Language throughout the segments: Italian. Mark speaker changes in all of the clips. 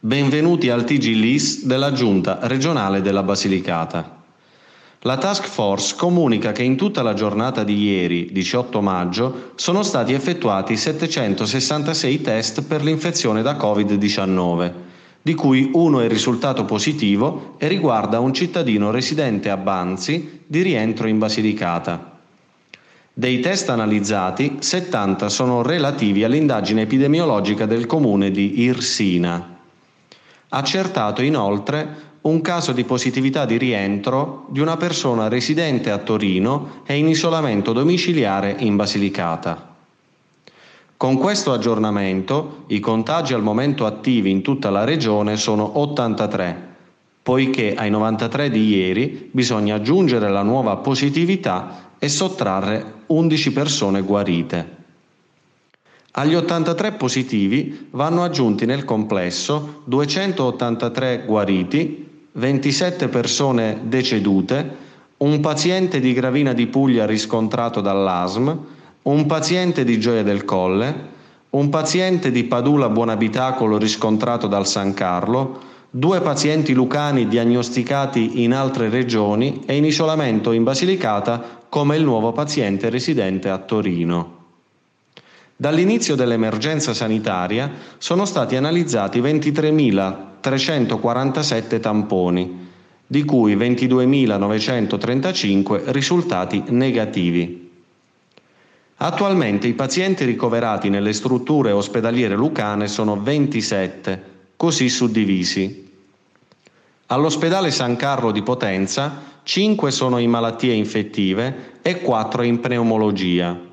Speaker 1: Benvenuti al TG LIS della Giunta regionale della Basilicata. La task force comunica che in tutta la giornata di ieri, 18 maggio, sono stati effettuati 766 test per l'infezione da Covid-19, di cui uno è risultato positivo e riguarda un cittadino residente a Banzi di rientro in Basilicata. Dei test analizzati, 70 sono relativi all'indagine epidemiologica del comune di Irsina. Accertato inoltre un caso di positività di rientro di una persona residente a Torino e in isolamento domiciliare in Basilicata. Con questo aggiornamento i contagi al momento attivi in tutta la regione sono 83, poiché ai 93 di ieri bisogna aggiungere la nuova positività e sottrarre 11 persone guarite. Agli 83 positivi vanno aggiunti nel complesso 283 guariti, 27 persone decedute, un paziente di Gravina di Puglia riscontrato dall'ASM, un paziente di Gioia del Colle, un paziente di Padula Buonabitacolo riscontrato dal San Carlo, due pazienti lucani diagnosticati in altre regioni e in isolamento in Basilicata come il nuovo paziente residente a Torino. Dall'inizio dell'emergenza sanitaria sono stati analizzati 23.347 tamponi, di cui 22.935 risultati negativi. Attualmente i pazienti ricoverati nelle strutture ospedaliere lucane sono 27, così suddivisi. All'ospedale San Carlo di Potenza 5 sono in malattie infettive e 4 in pneumologia.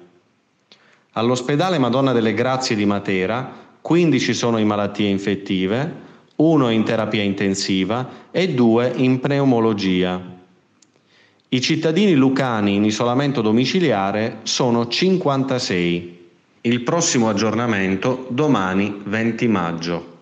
Speaker 1: All'ospedale Madonna delle Grazie di Matera 15 sono in malattie infettive, 1 in terapia intensiva e 2 in pneumologia. I cittadini lucani in isolamento domiciliare sono 56. Il prossimo aggiornamento domani 20 maggio.